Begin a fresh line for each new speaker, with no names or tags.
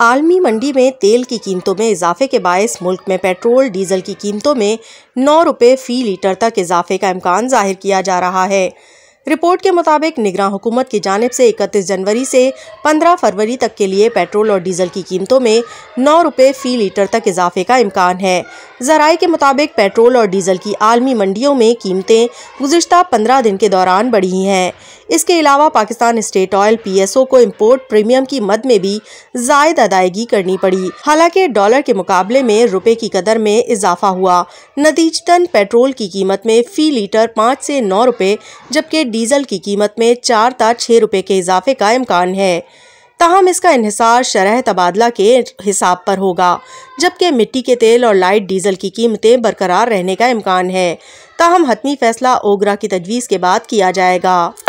आलमी मंडी में तेल की कीमतों में इजाफे के बायस मुल्क में पेट्रोल डीजल की कीमतों में नौ रुपये फ़ी लीटर तक इजाफे का इम्कान जाहिर किया जा रहा है रिपोर्ट के मुताबिक निगरान हुकूमत की जानब से 31 जनवरी से 15 फरवरी तक के लिए पेट्रोल और डीजल की कीमतों में नौ रुपये फ़ी लीटर तक इजाफे का इम्कान है जराए के मुताबिक पेट्रोल और डीजल की आलमी मंडियों में कीमतें गुजशत 15 दिन के दौरान बढ़ी हैं इसके अलावा पाकिस्तान स्टेट ऑयल पीएसओ को इम्पोर्ट प्रीमियम की मद में भी जायद अदायगी करनी पड़ी हालांकि डॉलर के मुकाबले में रुपए की कदर में इजाफा हुआ नतीजतन पेट्रोल की कीमत में फी लीटर पाँच से नौ रुपये जबकि डीजल की कीमत में चार ता छः रुपए के इजाफे का इम्कान है ताहम इसका इसार शरह तबादला के हिसाब पर होगा जबकि मिट्टी के तेल और लाइट डीजल की कीमतें बरकरार रहने का इम्कान है ताहम हतमी फैसला ओगरा की तजवीज़ के बाद किया जाएगा